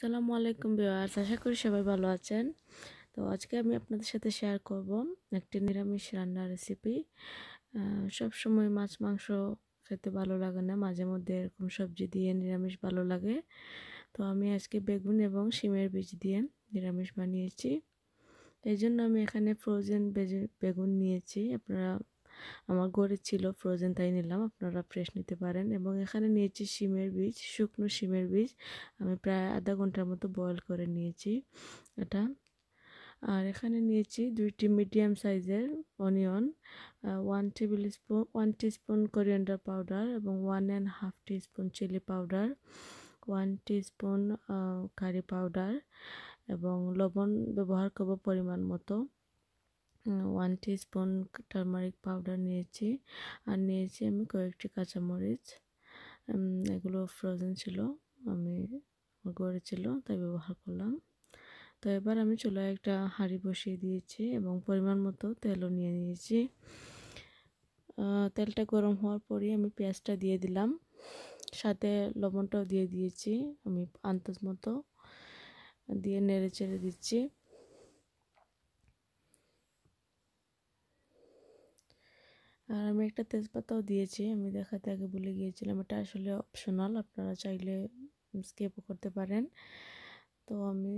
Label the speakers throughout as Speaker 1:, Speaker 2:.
Speaker 1: আসসালামু আলাইকুম ভিউয়ার্স আশা করি সবাই ভালো আছেন তো আজকে আমি আপনাদের সাথে শেয়ার করব একটি নিরামিষ রান্নার রেসিপি সব সময় মাছ মাংস খেতে ভালো লাগে না মাঝে মধ্যে এরকম সবজি দিয়ে নিরামিষ ভালো লাগে তো আমি আজকে বেগুন এবং শিমের বীজ দিয়ে নিরামিষ বানিয়েছি এই জন্য আমি এখানে ফ্রোজেন বেগুন নিয়েছি আপনারা আমার ঘরে ছিল ফ্রোজেন তাই নিলাম আপনারা ফ্রেশ নিতে পারেন এবং এখানে নিয়েছি শিমের বীজ শুকনো শিমের বীজ আমি প্রায় আধা ঘন্টার মতো বয়ল করে নিয়েছি এটা আর এখানে নিয়েছি দুইটি মিডিয়াম সাইজের onion one tablespoon one teaspoon coriander powder এবং one and half teaspoon chilli powder one teaspoon curry powder এবং লবণ ব্যবহার করব পরিমাণ মতো ওয়ান স্পুন টারমারিক পাউডার নিয়েছি আর নিয়েছি আমি কয়েকটি কাঁচামরিচ এগুলো ফ্রোজেন ছিল আমি গড়েছিল ছিল তাই ব্যবহার করলাম তো এবার আমি চুলায় একটা হাঁড়ি বসিয়ে দিয়েছি এবং পরিমাণ মতো তেলও নিয়ে নিয়েছি তেলটা গরম হওয়ার পরই আমি পেঁয়াজটা দিয়ে দিলাম সাথে লবণটাও দিয়ে দিয়েছি আমি আন্দাজ মতো দিয়ে নেড়ে চেড়ে দিচ্ছি আর আমি একটা তেজপাতাও দিয়েছি আমি দেখাতে আগে ভুলে গিয়েছিলাম এটা আসলে অপশনাল আপনারা চাইলে স্কেপও করতে পারেন তো আমি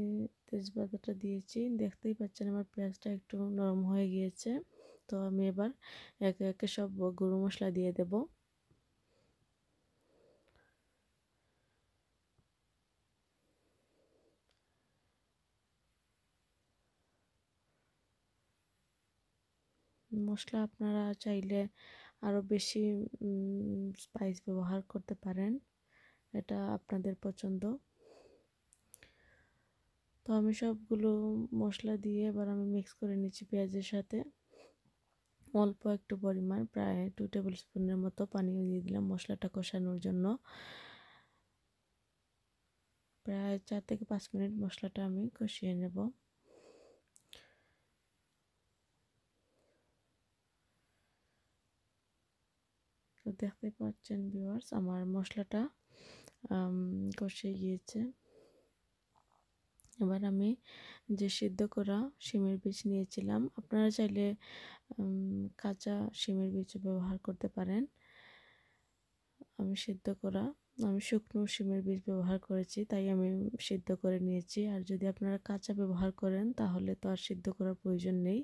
Speaker 1: তেজপাতাটা দিয়েছি দেখতেই পাচ্ছেন আমার পেঁয়াজটা একটু নরম হয়ে গিয়েছে তো আমি এবার একে একে সব গরু মশলা দিয়ে দেবো মশলা আপনারা চাইলে আরও বেশি স্পাইস ব্যবহার করতে পারেন এটা আপনাদের পছন্দ তো আমি সবগুলো মশলা দিয়ে এবার আমি মিক্স করে নিচ্ছি পেঁয়াজের সাথে অল্প একটু পরিমাণ প্রায় টু টেবিল স্পুনের মতো পানি দিয়ে দিলাম মশলাটা কষানোর জন্য প্রায় চার থেকে পাঁচ মিনিট মশলাটা আমি কষিয়ে নেব তো দেখতে পাচ্ছেন ভিউয়ার্স আমার মশলাটা কষে গিয়েছে এবার আমি যে সিদ্ধ করা শিমের বীজ নিয়েছিলাম আপনারা চাইলে কাঁচা শিমের বীজ ব্যবহার করতে পারেন আমি সিদ্ধ করা আমি শুকনো শিমের বীজ ব্যবহার করেছি তাই আমি সিদ্ধ করে নিয়েছি আর যদি আপনারা কাঁচা ব্যবহার করেন তাহলে তো আর সিদ্ধ করার প্রয়োজন নেই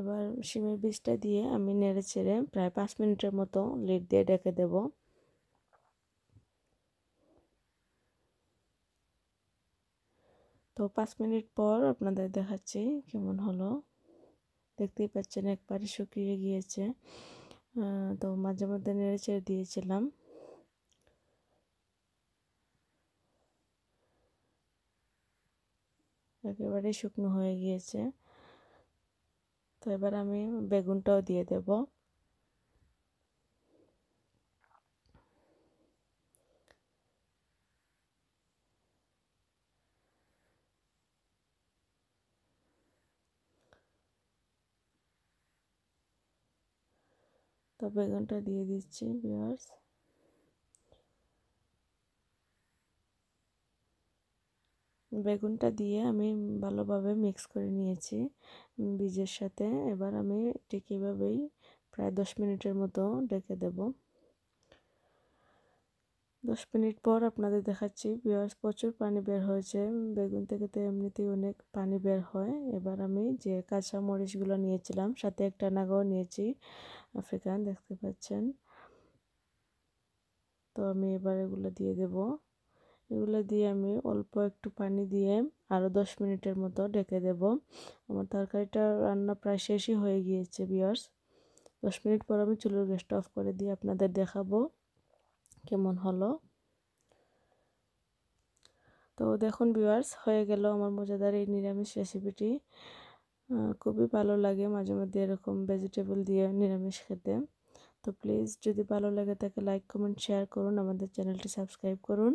Speaker 1: এবার শিমের বীজটা দিয়ে আমি নেড়ে ছেড়ে প্রায় পাঁচ মিনিটের মতো লিড দিয়ে ডেকে দেব তো পাঁচ মিনিট পর আপনাদের দেখাচ্ছি কেমন হলো দেখতেই পাচ্ছেন একবারে শুকিয়ে গিয়েছে তো মাঝে মধ্যে নেড়ে ছেড়ে দিয়েছিলাম একেবারে শুকনো হয়ে গিয়েছে তো এবার আমি বেগুনটাও দিয়ে দেব তো বেগুনটা দিয়ে দিচ্ছি বিয়ার্স বেগুনটা দিয়ে আমি ভালোভাবে মিক্স করে নিয়েছি বীজের সাথে এবার আমি ঠিক এভাবেই প্রায় দশ মিনিটের মতো ঢেকে দেব দশ মিনিট পর আপনাদের দেখাচ্ছি বিয়ার্স প্রচুর পানি বের হয়েছে বেগুন থেকে তো এমনিতেই অনেক পানি বের হয় এবার আমি যে কাঁচা মরিচগুলো নিয়েছিলাম সাথে একটা নাগাও নিয়েছি আফ্রিকান দেখতে পাচ্ছেন তো আমি এবার এগুলো দিয়ে দেবো এগুলো দিয়ে আমি অল্প একটু পানি দিয়ে আরও দশ মিনিটের মতো ঢেকে দেব আমার তরকারিটা রান্না প্রায় শেষই হয়ে গিয়েছে বিয়ার্স দশ মিনিট পর আমি চুলোর গ্যাসটা অফ করে দিয়ে আপনাদের দেখাবো কেমন হলো তো দেখুন বিয়ার্স হয়ে গেল আমার মজাদার এই নিরামিষ রেসিপিটি খুবই ভালো লাগে মাঝে মধ্যে এরকম ভেজিটেবল দিয়ে নিরামিষ খেতে তো প্লিজ যদি ভালো লাগে তাকে লাইক কমেন্ট শেয়ার করুন আমাদের চ্যানেলটি সাবস্ক্রাইব করুন